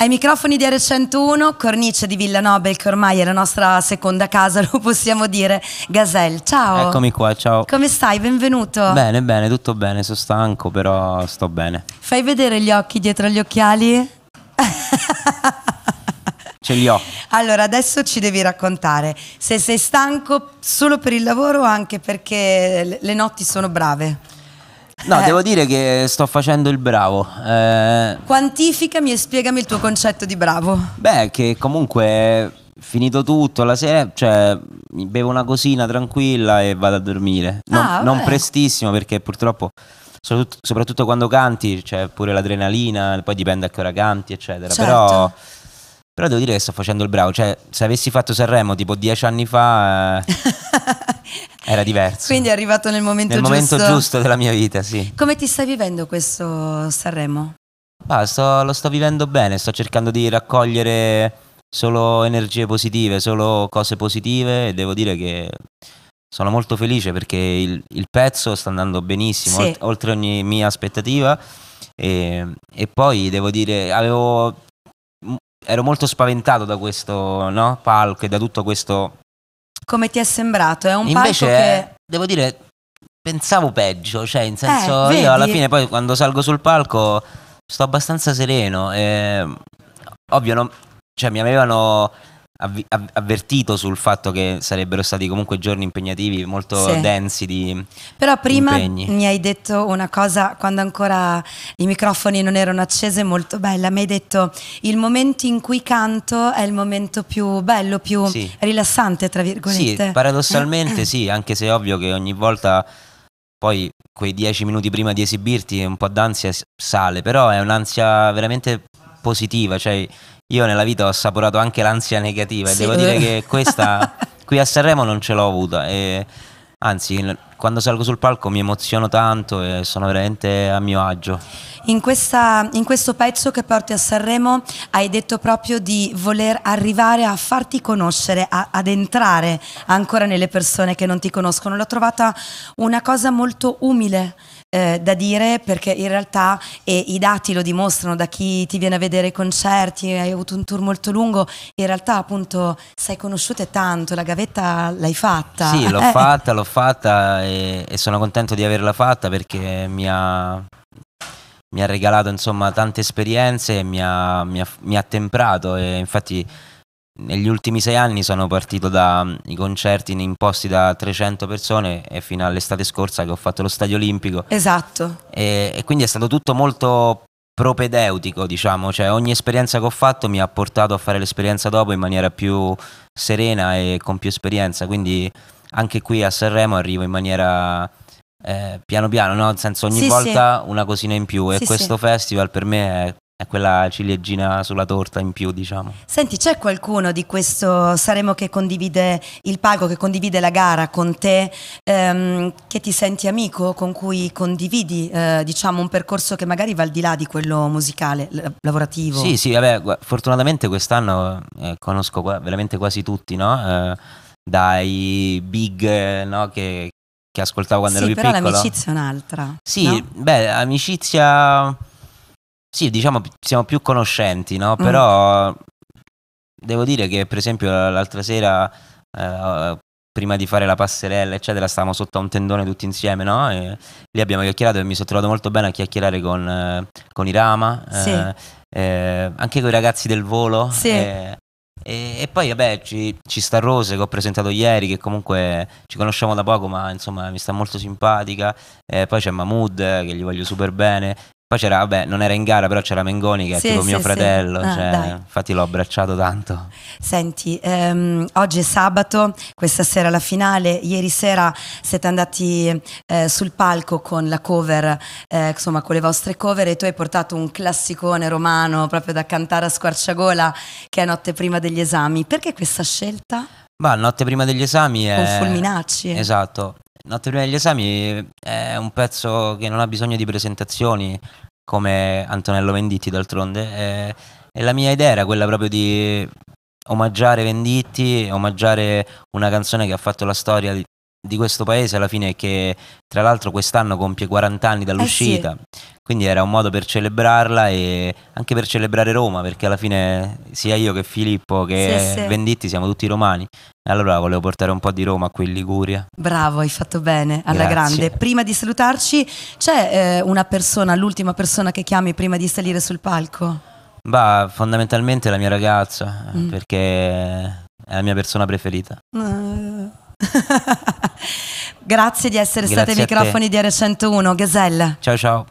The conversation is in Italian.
Ai microfoni di r 101, cornice di Villa Nobel, che ormai è la nostra seconda casa, lo possiamo dire. Gazelle, ciao. Eccomi qua, ciao. Come stai? Benvenuto. Bene, bene, tutto bene. Sono stanco, però sto bene. Fai vedere gli occhi dietro gli occhiali? Ce li ho. Allora, adesso ci devi raccontare se sei stanco solo per il lavoro o anche perché le notti sono brave. No, eh. devo dire che sto facendo il bravo. Eh... Quantificami e spiegami il tuo concetto di bravo. Beh, che comunque finito tutto la sera, cioè mi bevo una cosina tranquilla e vado a dormire. Non, ah, non prestissimo perché purtroppo soprattutto, quando canti c'è pure l'adrenalina, poi dipende a che ora canti, eccetera. Certo. Però, però, devo dire che sto facendo il bravo. Cioè, se avessi fatto Sanremo tipo dieci anni fa, eh, Era diverso. Quindi è arrivato nel momento nel giusto. Nel momento giusto della mia vita, sì. Come ti stai vivendo questo Sanremo? Ah, sto, lo sto vivendo bene, sto cercando di raccogliere solo energie positive, solo cose positive e devo dire che sono molto felice perché il, il pezzo sta andando benissimo, sì. oltre ogni mia aspettativa. E, e poi devo dire, avevo, ero molto spaventato da questo no, palco e da tutto questo come ti è sembrato? È un Invece, che... devo dire, pensavo peggio, cioè in senso eh, io alla fine poi quando salgo sul palco sto abbastanza sereno. E, ehm, ovvio, non, cioè, mi avevano avvi- av- avvertito sul fatto che sarebbero stati comunque giorni impegnativi, molto sì. densi di Però prima impegni. mi hai detto una cosa quando ancora i microfoni non erano accesi, molto bella, mi hai detto il momento in cui canto è il momento più bello, più sì. rilassante, tra virgolette. Sì, eh? paradossalmente sì, anche se è ovvio che ogni volta poi quei dieci minuti prima di esibirti un po' d'ansia sale, però è un'ansia veramente positiva, cioè io nella vita ho assaporato anche l'ansia negativa sì. e devo dire che questa qui a Sanremo non ce l'ho avuta. E, anzi, quando salgo sul palco mi emoziono tanto e sono veramente a mio agio. In, questa, in, questo pezzo che porti a Sanremo hai detto proprio di voler arrivare a farti conoscere, a, ad entrare ancora nelle persone che non ti conoscono. L'ho trovata una cosa molto umile. Eh, da dire perché in realtà e i dati lo dimostrano da chi ti viene a vedere i concerti, hai avuto un tour molto lungo, in realtà appunto sei conosciute tanto, la gavetta l'hai fatta. Sì, l'ho eh. fatta, l'ho fatta e, e, sono contento di averla fatta perché mi ha, mi ha regalato insomma tante esperienze e mi ha, mi, ha, mi ha temprato e infatti negli ultimi sei anni sono partito dai mm, concerti in posti da 300 persone e fino all'estate scorsa che ho fatto lo Stadio Olimpico. Esatto. E, e quindi è stato tutto molto propedeutico, diciamo, cioè ogni esperienza che ho fatto mi ha portato a fare l'esperienza dopo in maniera più serena e con più esperienza, quindi anche qui a Sanremo arrivo in maniera eh, piano piano, no? nel senso ogni sì, volta sì. una cosina in più e sì, questo festival per me è è quella ciliegina sulla torta in più, diciamo. Senti, c'è qualcuno di questo Saremo che condivide il palco, che condivide la gara con te, ehm, che ti senti amico, con cui condividi, eh, diciamo, un percorso che magari va al di là di quello musicale, lavorativo? Sì, sì, vabbè, fortunatamente quest'anno eh, conosco veramente quasi tutti, no? Eh, dai big no, che, che, ascoltavo quando sì, ero più però piccolo. l'amicizia è un'altra. Sì, no? beh, amicizia... Sì, diciamo siamo più conoscenti, no? Mm. Però mm. devo dire che per esempio l'altra sera, eh, prima di fare la passerella, eccetera, stavamo sotto a un tendone tutti insieme, no? E lì abbiamo chiacchierato e mi sono trovato molto bene a chiacchierare con, eh, con Irama. Sì. Eh, eh, anche con i ragazzi del volo sì. eh, e, e, poi vabbè ci, ci, sta Rose che ho presentato ieri che comunque ci conosciamo da poco ma insomma mi sta molto simpatica eh, poi c'è Mahmood eh, che gli voglio super bene poi c'era, vabbè, non era in gara, però c'era Mengoni che sì, è tipo sì, mio fratello, sì. ah, cioè, infatti l'ho abbracciato tanto. Senti, ehm, oggi è sabato, questa sera la finale, ieri sera siete andati eh, sul palco con la cover, eh, insomma con le vostre cover e tu hai portato un classicone romano proprio da cantare a squarciagola che è Notte prima degli esami. Perché questa scelta? Ma Notte prima degli esami è... Con Fulminacci. Esatto, la prima degli esami è un pezzo che non ha bisogno di presentazioni, come Antonello Venditti d'altronde, e, e la mia idea era quella proprio di omaggiare Venditti, omaggiare una canzone che ha fatto la storia di, di questo paese alla fine che tra l'altro quest'anno compie 40 anni dall'uscita, eh sì. quindi era un modo per celebrarla e anche per celebrare Roma, perché alla fine sia io che Filippo che sì, Venditti siamo tutti romani. Allora volevo portare un po' di Roma qui in Liguria. Bravo, hai fatto bene, alla Grazie. grande. Prima di salutarci, c'è eh, una persona, l'ultima persona che chiami prima di salire sul palco? Bah, fondamentalmente la mia ragazza, mm. perché è la mia persona preferita. Uh. Grazie di essere Grazie stati ai microfoni te. di R101. Gazelle. Ciao ciao.